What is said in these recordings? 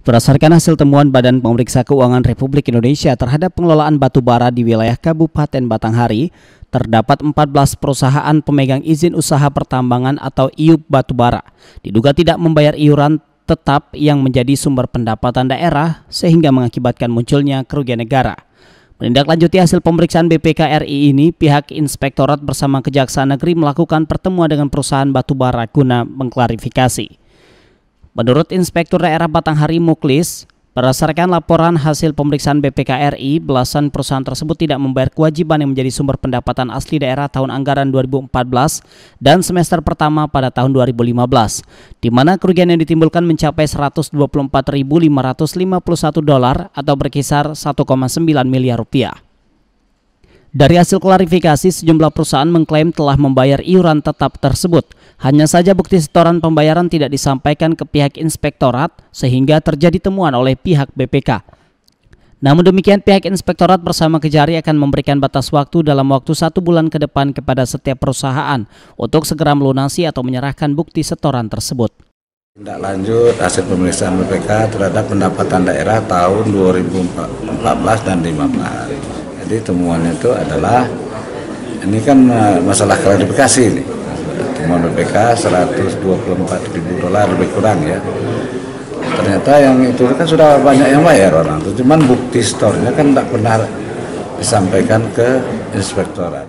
Berdasarkan hasil temuan Badan Pemeriksa Keuangan Republik Indonesia terhadap pengelolaan batu bara di wilayah Kabupaten Batanghari, terdapat 14 perusahaan pemegang izin usaha pertambangan atau IUP batu bara diduga tidak membayar iuran tetap yang menjadi sumber pendapatan daerah sehingga mengakibatkan munculnya kerugian negara. Menindaklanjuti hasil pemeriksaan BPK RI ini, pihak inspektorat bersama Kejaksaan Negeri melakukan pertemuan dengan perusahaan batu bara guna mengklarifikasi. Menurut Inspektur Daerah Batanghari Muklis, berdasarkan laporan hasil pemeriksaan BPKRI, belasan perusahaan tersebut tidak membayar kewajiban yang menjadi sumber pendapatan asli daerah tahun anggaran 2014 dan semester pertama pada tahun 2015, di mana kerugian yang ditimbulkan mencapai 124.551 dolar atau berkisar 1,9 miliar rupiah. Dari hasil klarifikasi, sejumlah perusahaan mengklaim telah membayar iuran tetap tersebut. Hanya saja bukti setoran pembayaran tidak disampaikan ke pihak inspektorat sehingga terjadi temuan oleh pihak BPK. Namun demikian pihak inspektorat bersama Kejari akan memberikan batas waktu dalam waktu satu bulan ke depan kepada setiap perusahaan untuk segera melunasi atau menyerahkan bukti setoran tersebut. Tindak lanjut hasil pemeriksaan BPK terhadap pendapatan daerah tahun 2014 dan 2015. Jadi temuannya itu adalah ini kan eh, masalah klarifikasi ini. Temuan BPK 124 ribu dolar lebih kurang ya. Ternyata yang itu kan sudah banyak yang bayar orang itu, cuman bukti store-nya kan tidak benar disampaikan ke inspektorat.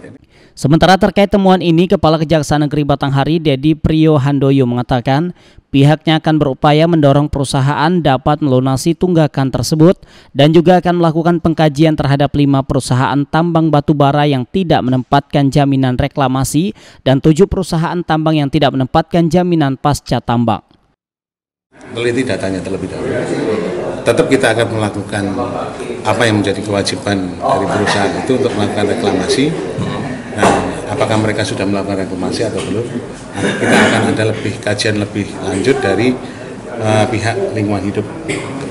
Sementara terkait temuan ini, Kepala Kejaksaan Negeri Batanghari Dedi Priyo Handoyo mengatakan pihaknya akan berupaya mendorong perusahaan dapat melunasi tunggakan tersebut dan juga akan melakukan pengkajian terhadap lima perusahaan tambang batu bara yang tidak menempatkan jaminan reklamasi dan tujuh perusahaan tambang yang tidak menempatkan jaminan pasca tambang. Teliti datanya terlebih dahulu. Tetap kita akan melakukan apa yang menjadi kewajiban dari perusahaan itu untuk melakukan reklamasi Nah, apakah mereka sudah melakukan reformasi atau belum? Nah, kita akan ada lebih kajian lebih lanjut dari uh, pihak lingkungan hidup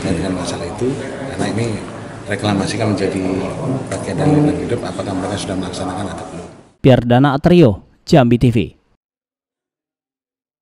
terkait masalah itu karena ini reklamasi kan menjadi bagian dari lingkungan hidup apakah mereka sudah melaksanakan atau belum. Biar Dana Atrio, Jambi TV.